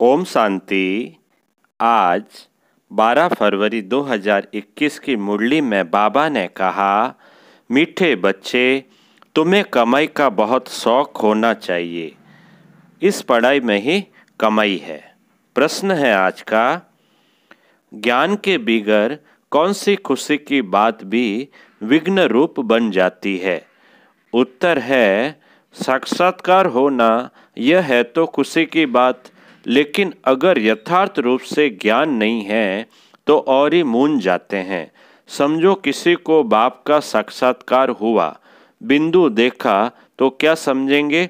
ओम शांति आज 12 फरवरी 2021 की मुरली में बाबा ने कहा मीठे बच्चे तुम्हें कमाई का बहुत शौक होना चाहिए इस पढ़ाई में ही कमाई है प्रश्न है आज का ज्ञान के बिगर कौन सी खुशी की बात भी विघ्न रूप बन जाती है उत्तर है साक्षात्कार होना यह है तो खुशी की बात लेकिन अगर यथार्थ रूप से ज्ञान नहीं है तो और ही मून जाते हैं समझो किसी को बाप का साक्षात्कार हुआ बिंदु देखा तो क्या समझेंगे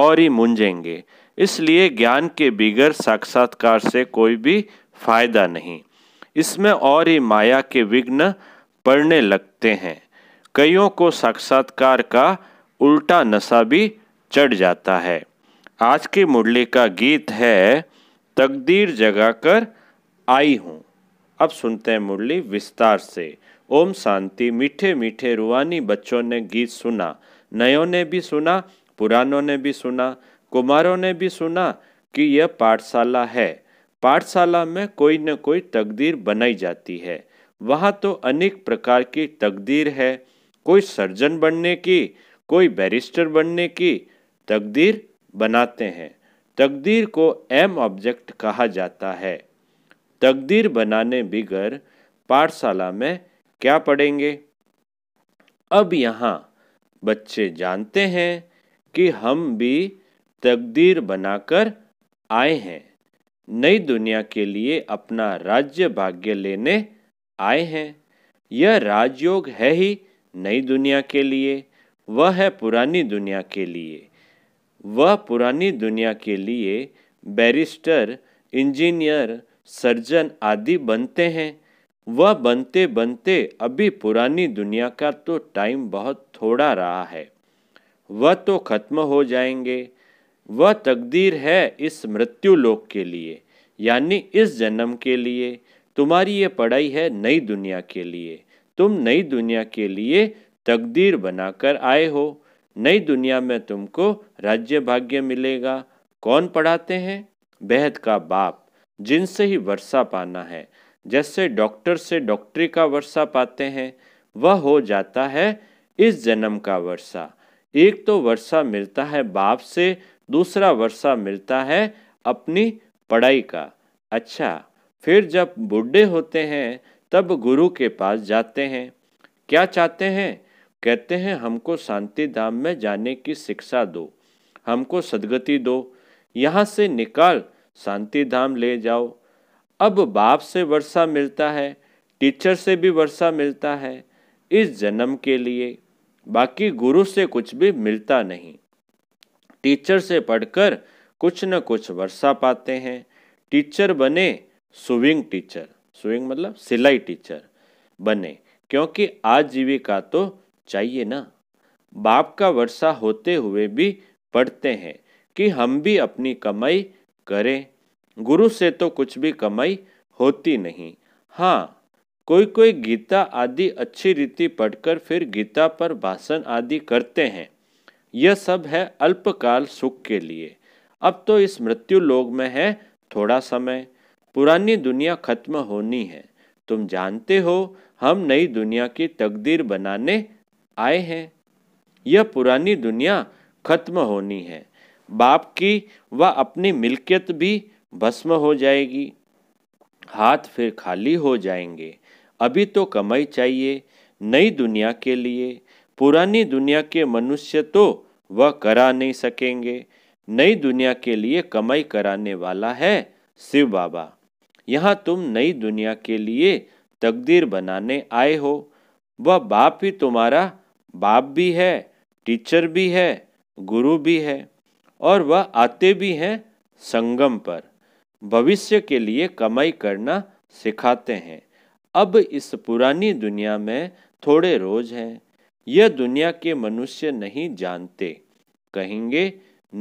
और ही मुंझेंगे इसलिए ज्ञान के बिगैर साक्षात्कार से कोई भी फायदा नहीं इसमें और ही माया के विघ्न पड़ने लगते हैं कईयों को साक्षात्कार का उल्टा नशा भी चढ़ जाता है आज के मुरली का गीत है तकदीर जगा कर आई हूँ अब सुनते हैं मुरली विस्तार से ओम शांति मीठे मीठे रूहानी बच्चों ने गीत सुना नयों ने भी सुना पुरानों ने भी सुना कुमारों ने भी सुना कि यह पाठशाला है पाठशाला में कोई न कोई तकदीर बनाई जाती है वहाँ तो अनेक प्रकार की तकदीर है कोई सर्जन बनने की कोई बैरिस्टर बनने की तकदीर बनाते हैं तकदीर को एम ऑब्जेक्ट कहा जाता है तकदीर बनाने बिगर पाठशाला में क्या पढ़ेंगे अब यहाँ बच्चे जानते हैं कि हम भी तकदीर बनाकर आए हैं नई दुनिया के लिए अपना राज्य भाग्य लेने आए हैं यह राजयोग है ही नई दुनिया के लिए वह है पुरानी दुनिया के लिए वह पुरानी दुनिया के लिए बैरिस्टर इंजीनियर सर्जन आदि बनते हैं वह बनते बनते अभी पुरानी दुनिया का तो टाइम बहुत थोड़ा रहा है वह तो खत्म हो जाएंगे वह तकदीर है इस मृत्यु लोक के लिए यानी इस जन्म के लिए तुम्हारी ये पढ़ाई है नई दुनिया के लिए तुम नई दुनिया के लिए तकदीर बनाकर आए हो नई दुनिया में तुमको राज्य भाग्य मिलेगा कौन पढ़ाते हैं बेहद का बाप जिनसे ही वर्षा पाना है जैसे डॉक्टर से डॉक्टरी का वर्षा पाते हैं वह हो जाता है इस जन्म का वर्षा एक तो वर्षा मिलता है बाप से दूसरा वर्षा मिलता है अपनी पढ़ाई का अच्छा फिर जब बूढ़े होते हैं तब गुरु के पास जाते हैं क्या चाहते हैं कहते हैं हमको शांति धाम में जाने की शिक्षा दो हमको सदगति दो यहाँ से निकाल शांति धाम ले जाओ अब बाप से वर्षा मिलता है टीचर से भी वर्षा मिलता है इस जन्म के लिए बाकी गुरु से कुछ भी मिलता नहीं टीचर से पढ़कर कुछ न कुछ वर्षा पाते हैं टीचर बने स्विंग टीचर स्विंग मतलब सिलाई टीचर बने क्योंकि आजीविका तो चाहिए ना बाप का वर्षा होते हुए भी पढ़ते हैं कि हम भी अपनी कमाई करें गुरु से तो कुछ भी कमाई होती नहीं हाँ कोई कोई गीता आदि अच्छी रीति पढ़कर फिर गीता पर भाषण आदि करते हैं यह सब है अल्पकाल सुख के लिए अब तो इस मृत्यु लोग में है थोड़ा समय पुरानी दुनिया खत्म होनी है तुम जानते हो हम नई दुनिया की तकदीर बनाने आए हैं यह पुरानी दुनिया खत्म होनी है बाप की व अपनी मिल्कियत भी भस्म हो जाएगी हाथ फिर खाली हो जाएंगे अभी तो कमाई चाहिए नई दुनिया के लिए पुरानी दुनिया के मनुष्य तो वह करा नहीं सकेंगे नई दुनिया के लिए कमाई कराने वाला है शिव बाबा यहाँ तुम नई दुनिया के लिए तकदीर बनाने आए हो वह बाप ही तुम्हारा बाप भी है टीचर भी है गुरु भी है और वह आते भी हैं संगम पर भविष्य के लिए कमाई करना सिखाते हैं अब इस पुरानी दुनिया में थोड़े रोज हैं यह दुनिया के मनुष्य नहीं जानते कहेंगे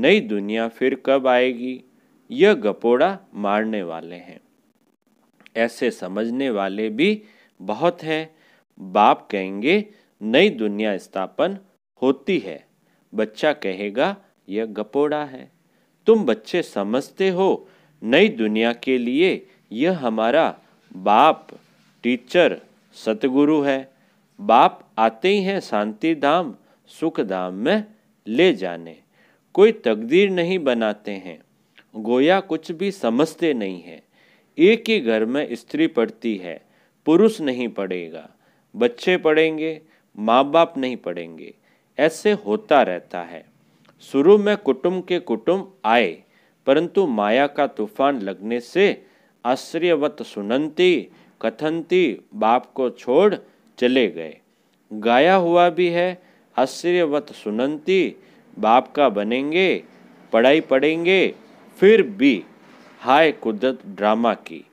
नई दुनिया फिर कब आएगी यह गपोड़ा मारने वाले हैं ऐसे समझने वाले भी बहुत हैं बाप कहेंगे नई दुनिया स्थापन होती है बच्चा कहेगा यह गपोड़ा है तुम बच्चे समझते हो नई दुनिया के लिए यह हमारा बाप टीचर सतगुरु है बाप आते ही हैं शांति धाम सुख धाम में ले जाने कोई तकदीर नहीं बनाते हैं गोया कुछ भी समझते नहीं है एक ही घर में स्त्री पड़ती है पुरुष नहीं पड़ेगा बच्चे पढ़ेंगे माँ बाप नहीं पढ़ेंगे ऐसे होता रहता है शुरू में कुटुंब के कुटुंब आए परंतु माया का तूफान लगने से आश्चर्यवत सुनंती कथंती बाप को छोड़ चले गए गाया हुआ भी है आश्चर्यवत सुनंती बाप का बनेंगे पढ़ाई पढ़ेंगे फिर भी हाय कुदरत ड्रामा की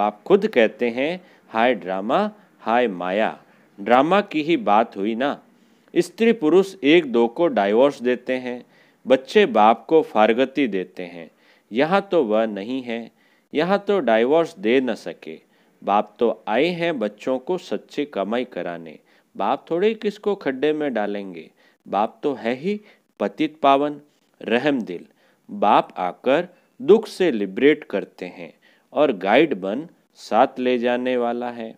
बाप खुद कहते हैं हाय ड्रामा हाय माया ड्रामा की ही बात हुई ना स्त्री पुरुष एक दो को डाइवोर्स देते हैं बच्चे बाप को फारगति देते हैं यहाँ तो वह नहीं है यहाँ तो डाइवोर्स दे न सके बाप तो आए हैं बच्चों को सच्ची कमाई कराने बाप थोड़े किसको खड्डे में डालेंगे बाप तो है ही पतित पावन रहम दिल बाप आकर दुख से लिबरेट करते हैं और गाइड बन साथ ले जाने वाला है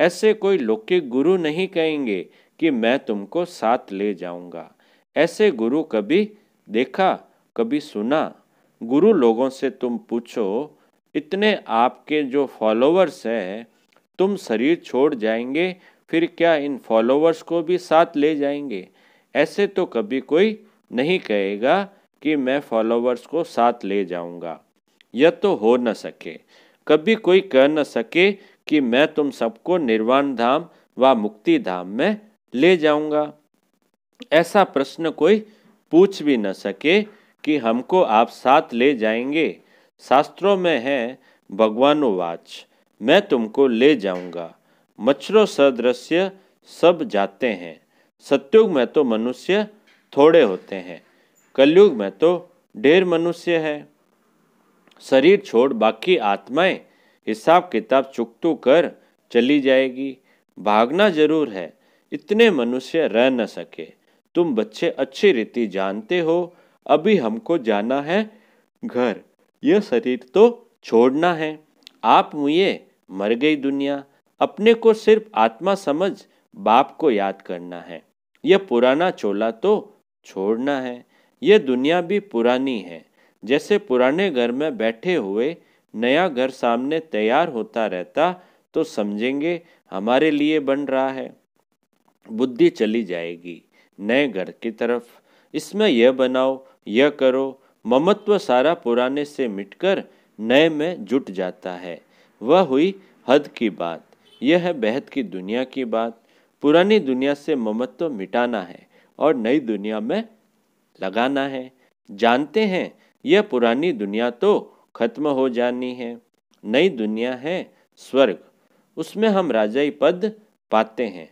ऐसे कोई लौकिक गुरु नहीं कहेंगे कि मैं तुमको साथ ले जाऊंगा ऐसे गुरु कभी देखा कभी सुना गुरु लोगों से तुम पूछो इतने आपके जो फॉलोअर्स हैं तुम शरीर छोड़ जाएंगे फिर क्या इन फॉलोअर्स को भी साथ ले जाएंगे ऐसे तो कभी कोई नहीं कहेगा कि मैं फॉलोअर्स को साथ ले जाऊंगा यह तो हो न सके कभी कोई कह न सके कि मैं तुम सबको निर्वाण धाम व मुक्ति धाम में ले जाऊंगा ऐसा प्रश्न कोई पूछ भी न सके कि हमको आप साथ ले जाएंगे शास्त्रों में है भगवानुवाच मैं तुमको ले जाऊंगा मच्छरों सदृश्य सब जाते हैं सत्युग में तो मनुष्य थोड़े होते हैं कलयुग में तो ढेर मनुष्य है शरीर छोड़ बाकी आत्माएं हिसाब किताब तो कर चली जाएगी भागना जरूर है इतने मनुष्य रह न सके तुम बच्चे अच्छी रीति जानते हो अभी हमको जाना है घर यह शरीर तो छोड़ना है आप मुझे मर गई दुनिया अपने को सिर्फ आत्मा समझ बाप को याद करना है यह पुराना चोला तो छोड़ना है यह दुनिया भी पुरानी है जैसे पुराने घर में बैठे हुए नया घर सामने तैयार होता रहता तो समझेंगे हमारे लिए बन रहा है बुद्धि चली जाएगी नए घर की तरफ इसमें यह बनाओ यह करो ममत्व सारा पुराने से मिटकर नए में जुट जाता है वह हुई हद की बात यह है बेहद की दुनिया की बात पुरानी दुनिया से ममत्व मिटाना है और नई दुनिया में लगाना है जानते हैं यह पुरानी दुनिया तो खत्म हो जानी है नई दुनिया है स्वर्ग उसमें हम राजाई पद पाते हैं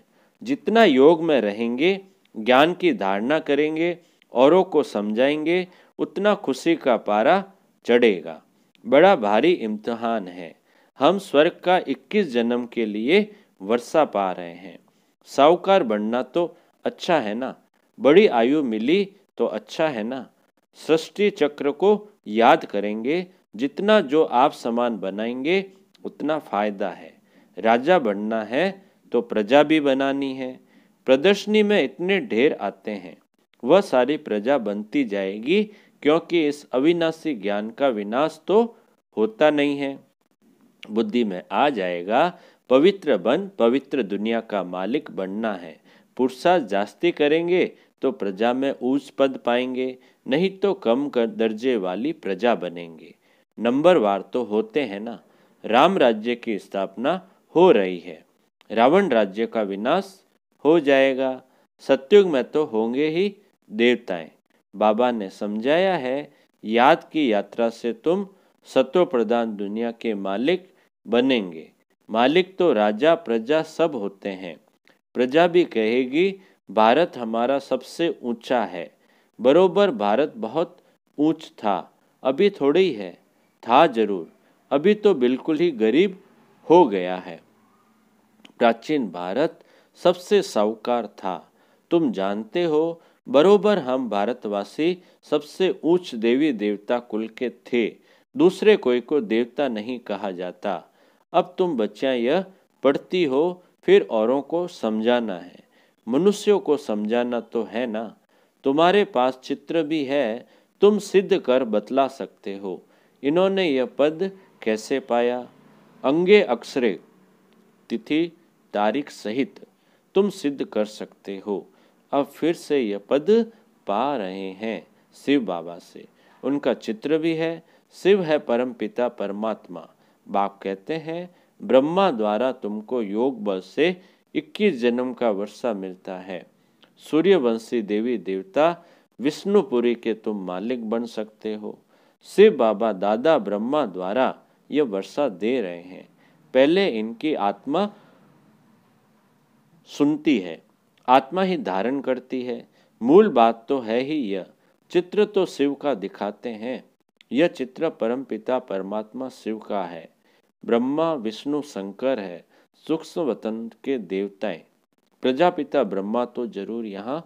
जितना योग में रहेंगे ज्ञान की धारणा करेंगे औरों को समझाएंगे उतना खुशी का पारा चढ़ेगा बड़ा भारी इम्तहान है हम स्वर्ग का 21 जन्म के लिए वर्षा पा रहे हैं साहूकार बनना तो अच्छा है ना बड़ी आयु मिली तो अच्छा है ना सृष्टि चक्र को याद करेंगे जितना जो आप समान बनाएंगे उतना फायदा है राजा बनना है तो प्रजा भी बनानी है प्रदर्शनी में इतने ढेर आते हैं वह सारी प्रजा बनती जाएगी क्योंकि इस अविनाशी ज्ञान का विनाश तो होता नहीं है बुद्धि में आ जाएगा पवित्र बन पवित्र दुनिया का मालिक बनना है पुरुषार्थ जास्ती करेंगे तो प्रजा में ऊंच पद पाएंगे नहीं तो कम कर दर्जे वाली प्रजा बनेंगे नंबर वार तो होते हैं ना राम राज्य की स्थापना हो रही है रावण राज्य का विनाश हो जाएगा सत्युग में तो होंगे ही देवताएं बाबा ने समझाया है याद की यात्रा से तुम सत्व प्रधान दुनिया के मालिक बनेंगे मालिक तो राजा प्रजा सब होते हैं प्रजा भी कहेगी भारत हमारा सबसे ऊंचा है बरोबर भारत बहुत ऊंच था अभी थोड़ी है था जरूर अभी तो बिल्कुल ही गरीब हो गया है प्राचीन भारत सबसे साहूकार था तुम जानते हो बरोबर हम भारतवासी सबसे ऊंच देवी देवता कुल के थे दूसरे कोई को देवता नहीं कहा जाता अब तुम बच्चा यह पढ़ती हो फिर औरों को समझाना है मनुष्यों को समझाना तो है ना तुम्हारे पास चित्र भी है तुम सिद्ध कर बतला सकते हो इन्होंने यह पद कैसे पाया अंगे अक्षरे तिथि तारीख सहित तुम सिद्ध कर सकते हो अब फिर से यह पद पा रहे हैं शिव बाबा से उनका चित्र भी है शिव है परम पिता परमात्मा बाप कहते हैं ब्रह्मा द्वारा तुमको योग बल से 21 जन्म का वर्षा मिलता है सूर्यवंशी देवी देवता विष्णुपुरी के तुम मालिक बन सकते हो से बाबा दादा ब्रह्मा द्वारा यह वर्षा दे रहे हैं पहले इनकी आत्मा सुनती है आत्मा ही धारण करती है मूल बात तो है ही यह चित्र तो शिव का दिखाते हैं यह चित्र परमपिता परमात्मा शिव का है ब्रह्मा विष्णु शंकर है सूक्ष्म वतन के देवताएं प्रजापिता ब्रह्मा तो जरूर यहाँ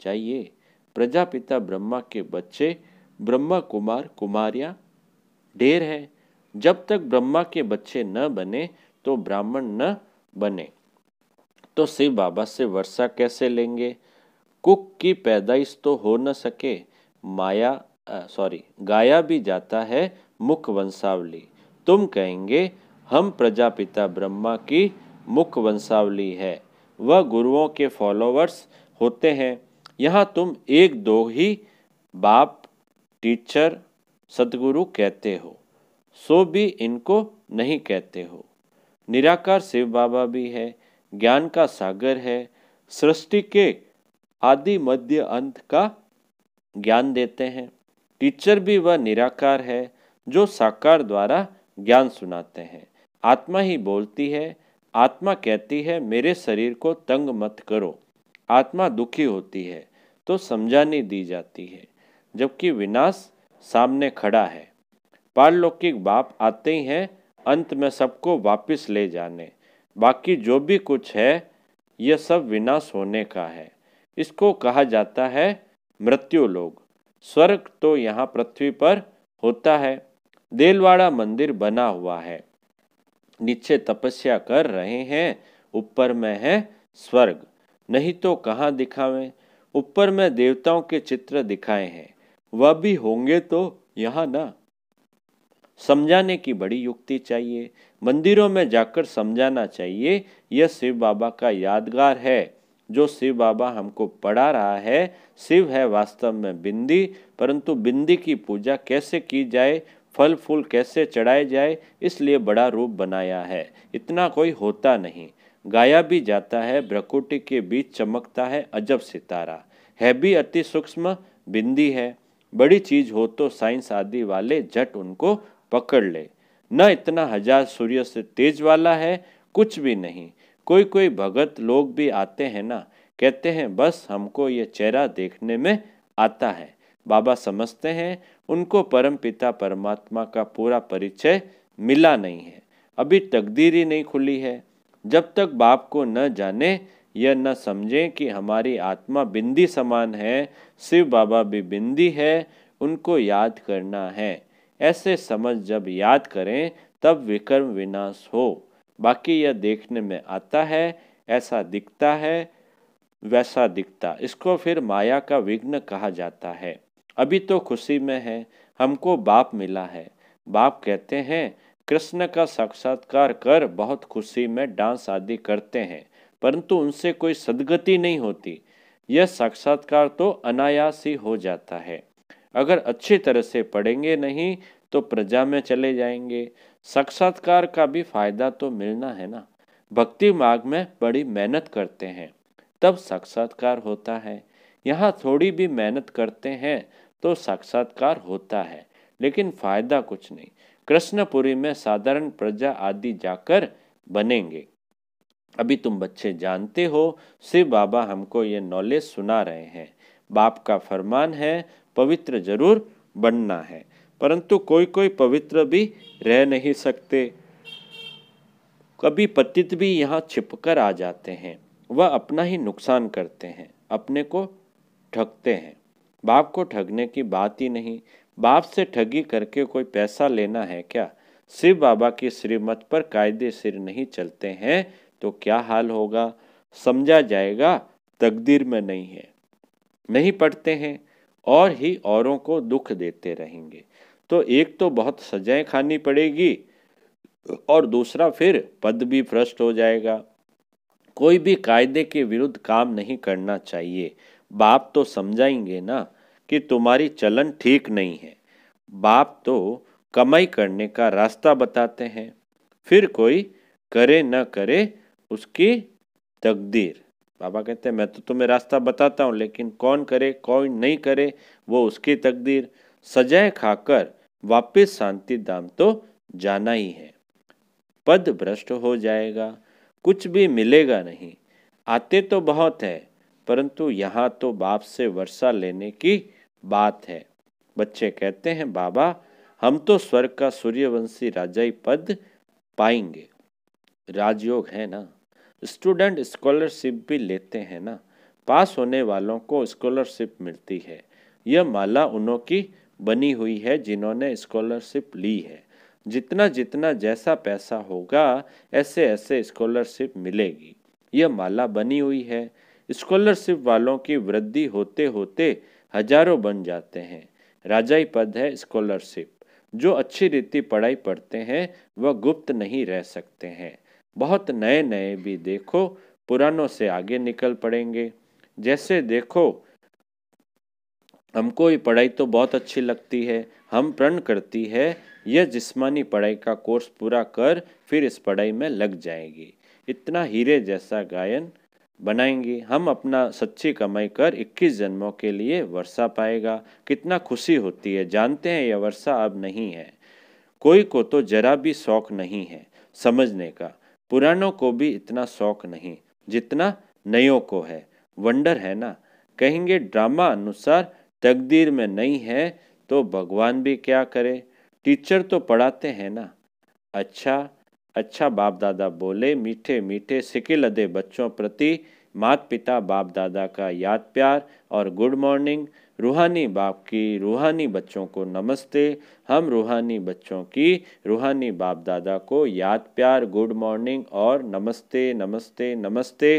चाहिए प्रजापिता ब्रह्मा के बच्चे ब्रह्मा कुमार कुमारिया ढेर है जब तक ब्रह्मा के बच्चे न बने तो ब्राह्मण न बने तो शिव बाबा से वर्षा कैसे लेंगे कुक की पैदाइश तो हो न सके माया सॉरी गाया भी जाता है मुख वंशावली तुम कहेंगे हम प्रजापिता ब्रह्मा की मुख वंशावली है वह गुरुओं के फॉलोवर्स होते हैं यहाँ तुम एक दो ही बाप टीचर सदगुरु कहते हो सो भी इनको नहीं कहते हो निराकार शिव बाबा भी है ज्ञान का सागर है सृष्टि के आदि मध्य अंत का ज्ञान देते हैं टीचर भी वह निराकार है जो साकार द्वारा ज्ञान सुनाते हैं आत्मा ही बोलती है आत्मा कहती है मेरे शरीर को तंग मत करो आत्मा दुखी होती है तो समझानी दी जाती है जबकि विनाश सामने खड़ा है पारलौकिक बाप आते ही हैं अंत में सबको वापस ले जाने बाकी जो भी कुछ है यह सब विनाश होने का है इसको कहा जाता है मृत्यु लोग स्वर्ग तो यहाँ पृथ्वी पर होता है देलवाड़ा मंदिर बना हुआ है नीचे तपस्या कर रहे हैं ऊपर में है स्वर्ग नहीं तो कहाँ दिखावे ऊपर में देवताओं के चित्र दिखाए हैं वह भी होंगे तो यहाँ ना समझाने की बड़ी युक्ति चाहिए मंदिरों में जाकर समझाना चाहिए यह शिव बाबा का यादगार है जो शिव बाबा हमको पढ़ा रहा है शिव है वास्तव में बिंदी परंतु बिंदी की पूजा कैसे की जाए फल फूल कैसे चढ़ाए जाए इसलिए बड़ा रूप बनाया है इतना कोई होता नहीं गाया भी जाता है ब्रकुटी के बीच चमकता है अजब सितारा है भी अति सूक्ष्म बिंदी है बड़ी चीज हो तो साइंस आदि वाले झट उनको पकड़ ले न इतना हजार सूर्य से तेज वाला है कुछ भी नहीं कोई कोई भगत लोग भी आते हैं ना कहते हैं बस हमको ये चेहरा देखने में आता है बाबा समझते हैं उनको परम पिता परमात्मा का पूरा परिचय मिला नहीं है अभी तकदीर ही नहीं खुली है जब तक बाप को न जाने यह न समझें कि हमारी आत्मा बिंदी समान है शिव बाबा भी बिंदी है उनको याद करना है ऐसे समझ जब याद करें तब विक्रम विनाश हो बाकी यह देखने में आता है ऐसा दिखता है वैसा दिखता इसको फिर माया का विघ्न कहा जाता है अभी तो खुशी में है हमको बाप मिला है बाप कहते हैं कृष्ण का साक्षात्कार कर बहुत खुशी में डांस आदि करते हैं परंतु उनसे कोई सदगति नहीं होती यह साक्षात्कार तो अनायास ही हो जाता है अगर अच्छी तरह से पढ़ेंगे नहीं तो प्रजा में चले जाएंगे साक्षात्कार का भी फायदा तो मिलना है ना भक्ति मार्ग में बड़ी मेहनत करते हैं तब साक्षात्कार होता है यहाँ थोड़ी भी मेहनत करते हैं तो साक्षात्कार होता है लेकिन फायदा कुछ नहीं कृष्णपुरी में साधारण प्रजा आदि जाकर बनेंगे अभी तुम बच्चे जानते हो श्री बाबा हमको ये नॉलेज सुना रहे हैं बाप का फरमान है पवित्र जरूर बनना है परंतु कोई कोई पवित्र भी रह नहीं सकते कभी पतित भी यहाँ छिपकर आ जाते हैं वह अपना ही नुकसान करते हैं अपने को ठगते हैं बाप को ठगने की बात ही नहीं बाप से ठगी करके कोई पैसा लेना है क्या शिव बाबा की श्रीमत पर कायदे सिर नहीं चलते हैं तो क्या हाल होगा समझा जाएगा तकदीर में नहीं है नहीं पढ़ते हैं और ही औरों को दुख देते रहेंगे तो एक तो बहुत सजाएं खानी पड़ेगी और दूसरा फिर पद भी भ्रष्ट हो जाएगा कोई भी कायदे के विरुद्ध काम नहीं करना चाहिए बाप तो समझाएंगे ना कि तुम्हारी चलन ठीक नहीं है बाप तो कमाई करने का रास्ता बताते हैं फिर कोई करे ना करे उसकी तकदीर बाबा कहते हैं मैं तो तुम्हें रास्ता बताता हूँ लेकिन कौन करे कौन नहीं करे वो उसकी तकदीर सजाए खाकर वापस शांति धाम तो जाना ही है पद भ्रष्ट हो जाएगा कुछ भी मिलेगा नहीं आते तो बहुत है परंतु यहाँ तो बाप से वर्षा लेने की बात है बच्चे कहते हैं बाबा हम तो स्वर्ग का सूर्यवंशी राजाई पद पाएंगे राजयोग है ना स्टूडेंट स्कॉलरशिप भी लेते हैं ना पास होने वालों को स्कॉलरशिप मिलती है यह माला उन्हों की बनी हुई है जिन्होंने स्कॉलरशिप ली है जितना जितना जैसा पैसा होगा ऐसे ऐसे स्कॉलरशिप मिलेगी यह माला बनी हुई है स्कॉलरशिप वालों की वृद्धि होते होते हजारों बन जाते हैं राजाई पद है स्कॉलरशिप जो अच्छी रीति पढ़ाई पढ़ते हैं वह गुप्त नहीं रह सकते हैं बहुत नए नए भी देखो पुरानों से आगे निकल पड़ेंगे जैसे देखो हमको ये पढ़ाई तो बहुत अच्छी लगती है हम प्रण करती है यह जिस्मानी पढ़ाई का कोर्स पूरा कर फिर इस पढ़ाई में लग जाएगी इतना हीरे जैसा गायन बनाएंगे हम अपना सच्ची कमाई कर 21 जन्मों के लिए वर्षा पाएगा कितना खुशी होती है जानते हैं यह वर्षा अब नहीं है कोई को तो जरा भी शौक नहीं है समझने का पुरानों को भी इतना शौक नहीं जितना नयों को है वंडर है ना कहेंगे ड्रामा अनुसार तकदीर में नहीं है तो भगवान भी क्या करे टीचर तो पढ़ाते हैं ना अच्छा अच्छा बाप दादा बोले मीठे मीठे सिकिल अदे बच्चों प्रति मात पिता बाप दादा का याद प्यार और गुड मॉर्निंग रूहानी बाप की रूहानी बच्चों को नमस्ते हम रूहानी बच्चों की रूहानी बाप दादा को याद प्यार गुड मॉर्निंग और नमस्ते नमस्ते नमस्ते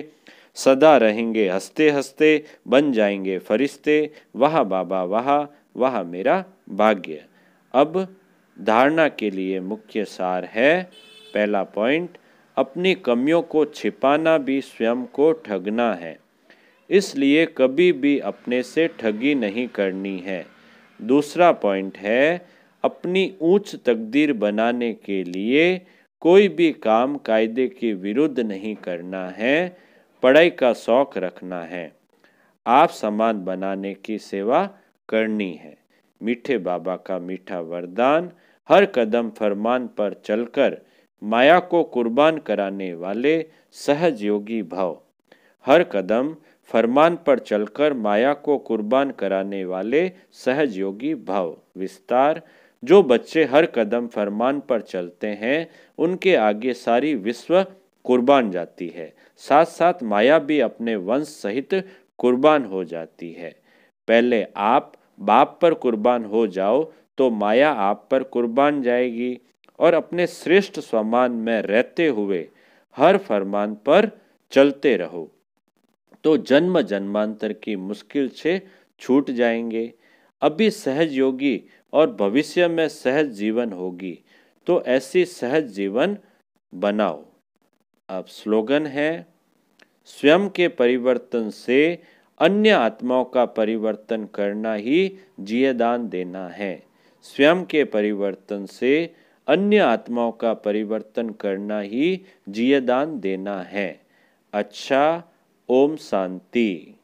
सदा रहेंगे हंसते हंसते बन जाएंगे फरिश्ते वाह बाबा वाह वाह मेरा भाग्य अब धारणा के लिए मुख्य सार है पहला पॉइंट अपनी कमियों को छिपाना भी स्वयं को ठगना है इसलिए कभी भी अपने से ठगी नहीं करनी है दूसरा पॉइंट है अपनी ऊंच तकदीर बनाने के लिए कोई भी काम कायदे के विरुद्ध नहीं करना है पढ़ाई का शौक रखना है आप समाज बनाने की सेवा करनी है मीठे बाबा का मीठा वरदान हर कदम फरमान पर चलकर माया को कुर्बान कराने वाले सहजयोगी भाव हर कदम फरमान पर चलकर माया को कुर्बान कराने वाले सहजयोगी भव विस्तार जो बच्चे हर कदम फरमान पर चलते हैं उनके आगे सारी विश्व कुर्बान जाती है साथ साथ माया भी अपने वंश सहित कुर्बान हो जाती है पहले आप बाप पर कुर्बान हो जाओ तो माया आप पर कुर्बान जाएगी और अपने श्रेष्ठ स्वमान में रहते हुए हर फरमान पर चलते रहो तो जन्म जन्मांतर की मुश्किल से छूट जाएंगे अभी सहज योगी और भविष्य में सहज जीवन होगी तो ऐसी सहज जीवन बनाओ अब स्लोगन है स्वयं के परिवर्तन से अन्य आत्माओं का परिवर्तन करना ही जियदान देना है स्वयं के परिवर्तन से अन्य आत्माओं का परिवर्तन करना ही जियदान देना है अच्छा Om Santi.